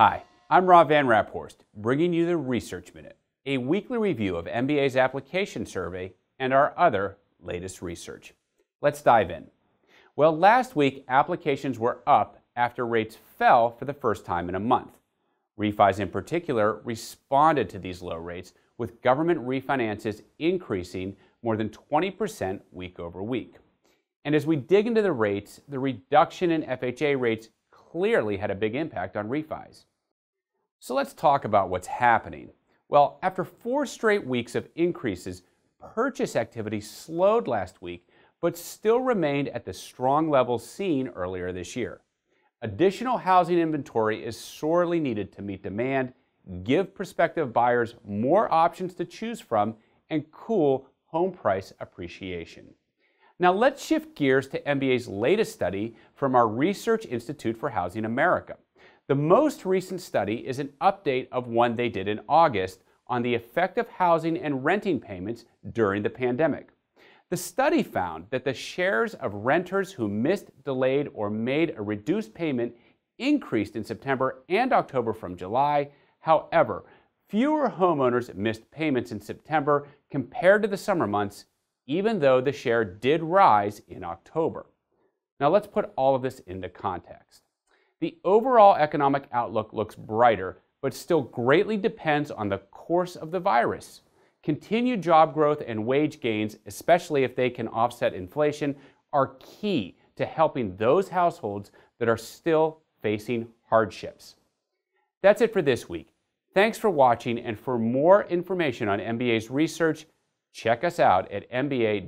Hi, I'm Rob Van Raphorst, bringing you the Research Minute, a weekly review of MBA's application survey and our other latest research. Let's dive in. Well, last week applications were up after rates fell for the first time in a month. Refis in particular responded to these low rates, with government refinances increasing more than 20% week over week. And as we dig into the rates, the reduction in FHA rates clearly had a big impact on refis. So let's talk about what's happening. Well, after four straight weeks of increases, purchase activity slowed last week, but still remained at the strong levels seen earlier this year. Additional housing inventory is sorely needed to meet demand, give prospective buyers more options to choose from, and cool home price appreciation. Now let's shift gears to MBA's latest study from our Research Institute for Housing America. The most recent study is an update of one they did in August on the effect of housing and renting payments during the pandemic. The study found that the shares of renters who missed, delayed, or made a reduced payment increased in September and October from July. However, fewer homeowners missed payments in September compared to the summer months, even though the share did rise in October. Now let's put all of this into context the overall economic outlook looks brighter, but still greatly depends on the course of the virus. Continued job growth and wage gains, especially if they can offset inflation, are key to helping those households that are still facing hardships. That's it for this week. Thanks for watching, and for more information on MBA's research, check us out at mba.org/research.